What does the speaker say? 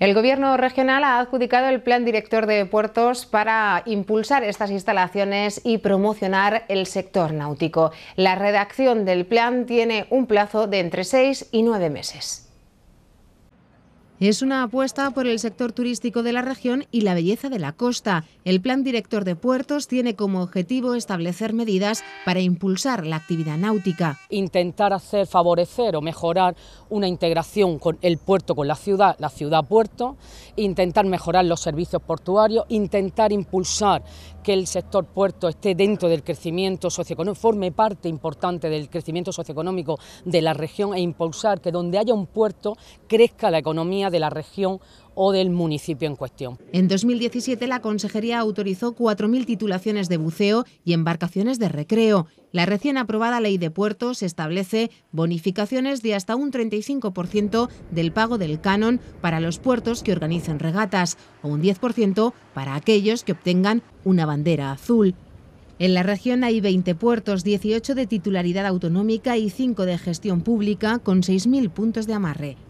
El Gobierno regional ha adjudicado el plan director de puertos para impulsar estas instalaciones y promocionar el sector náutico. La redacción del plan tiene un plazo de entre seis y nueve meses. Es una apuesta por el sector turístico de la región y la belleza de la costa. El Plan Director de Puertos tiene como objetivo establecer medidas para impulsar la actividad náutica. Intentar hacer, favorecer o mejorar una integración con el puerto, con la ciudad, la ciudad-puerto, intentar mejorar los servicios portuarios, intentar impulsar que el sector puerto esté dentro del crecimiento socioeconómico, forme parte importante del crecimiento socioeconómico de la región e impulsar que donde haya un puerto crezca la economía de la región o del municipio en cuestión. En 2017 la Consejería autorizó 4.000 titulaciones de buceo y embarcaciones de recreo. La recién aprobada Ley de Puertos establece bonificaciones de hasta un 35% del pago del canon para los puertos que organicen regatas o un 10% para aquellos que obtengan una bandera azul. En la región hay 20 puertos, 18 de titularidad autonómica y 5 de gestión pública, con 6.000 puntos de amarre.